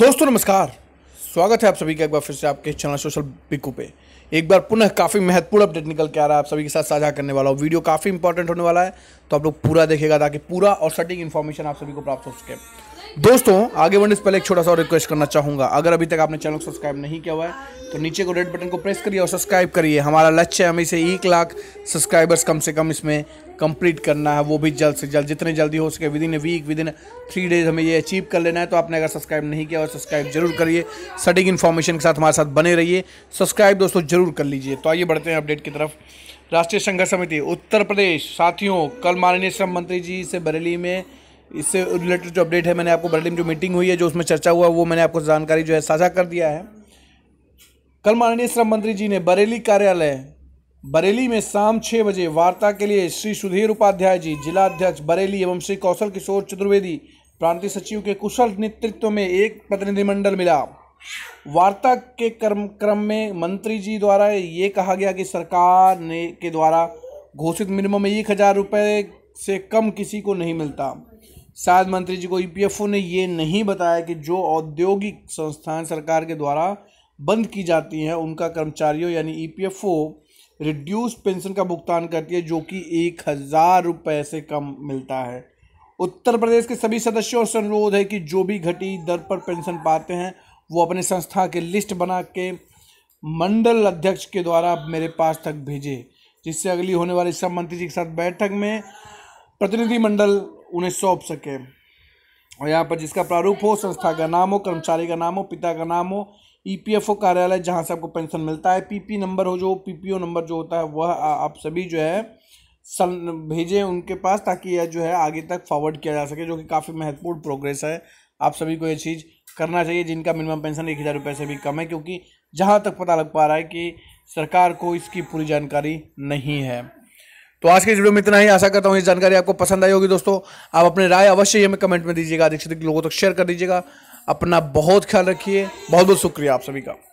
दोस्तों नमस्कार स्वागत है आप सभी का एक बार फिर से आपके चैनल सोशल पिकू पे एक बार पुनः काफ़ी महत्वपूर्ण अपडेट निकल के आ रहा है आप सभी के साथ साझा करने वाला हूँ वीडियो काफ़ी इंपॉर्टेंट होने वाला है तो आप लोग पूरा देखेगा ताकि पूरा और सटीक इन्फॉर्मेशन आप सभी को प्राप्त हो सके दोस्तों आगे बढ़ने से पहले एक छोटा सा रिक्वेस्ट करना चाहूँगा अगर अभी तक आपने चैनल को सब्सक्राइब नहीं किया हुआ है तो नीचे को रेड बटन को प्रेस करिए और सब्सक्राइब करिए हमारा लक्ष्य है हमें इसे एक लाख सब्सक्राइबर्स कम से कम इसमें कंप्लीट करना है वो भी जल्द से जल्द जितने जल्दी हो सके within a week within three days हमें ये अचीव कर लेना है तो आपने अगर सब्सक्राइब नहीं किया और सब्सक्राइब जरूर करिए सटीक इन्फॉर्मेशन के साथ हमारे साथ बने रहिए सब्सक्राइब दोस्तों जरूर कर लीजिए तो आइए बढ़ते हैं अपडेट की तरफ राष्ट्रीय संघर्ष समिति उत्तर प्रदेश साथियों कल माननीय श्रम मंत्री जी से बरेली में इससे रिलेटेड जो अपडेट है मैंने आपको बरेली में जो मीटिंग हुई है जो उसमें चर्चा हुआ वो मैंने आपको जानकारी जो है साझा कर दिया है कल माननीय श्रम मंत्री जी ने बरेली कार्यालय बरेली में शाम छः बजे वार्ता के लिए श्री सुधीर उपाध्याय जी जिला अध्यक्ष बरेली एवं श्री कौशल किशोर चतुर्वेदी प्रांतीय सचिव के कुशल नेतृत्व में एक प्रतिनिधिमंडल मिला वार्ता के क्रम क्रम में मंत्री जी द्वारा ये कहा गया कि सरकार ने के द्वारा घोषित मिनिमम एक हज़ार रुपये से कम किसी को नहीं मिलता साथ मंत्री जी को ईपीएफओ e ने ये नहीं बताया कि जो औद्योगिक संस्थान सरकार के द्वारा बंद की जाती हैं उनका कर्मचारियों यानी ईपीएफओ रिड्यूस पेंशन का भुगतान करती है जो कि एक हज़ार रुपये से कम मिलता है उत्तर प्रदेश के सभी सदस्यों से अनुरोध है कि जो भी घटी दर पर पेंशन पाते हैं वो अपने संस्था के लिस्ट बना के मंडल अध्यक्ष के द्वारा मेरे पास तक भेजें जिससे अगली होने वाली सब मंत्री जी के साथ बैठक में प्रतिनिधिमंडल उन्हें सौंप सके और यहाँ पर जिसका प्रारूप हो संस्था का नाम हो कर्मचारी का नाम हो पिता का नाम हो ईपीएफओ e कार्यालय जहाँ से आपको पेंशन मिलता है पीपी नंबर हो जो पीपीओ नंबर जो होता है वह आप सभी जो है सन भेजें उनके पास ताकि यह जो है आगे तक फॉरवर्ड किया जा सके जो कि काफ़ी महत्वपूर्ण प्रोग्रेस है आप सभी को यह चीज़ करना चाहिए जिनका मिनिमम पेंशन एक हज़ार रुपये से भी कम है क्योंकि जहाँ तक पता लग पा रहा है कि सरकार को इसकी पूरी जानकारी नहीं है तो आज के वीडियो में इतना ही आशा करता हूँ ये जानकारी आपको पसंद आई होगी दोस्तों आप अपने राय अवश्य हमें कमेंट में दीजिएगा अधिक से अधिक लोगों तक शेयर कर दीजिएगा अपना बहुत ख्याल रखिए बहुत बहुत शुक्रिया आप सभी का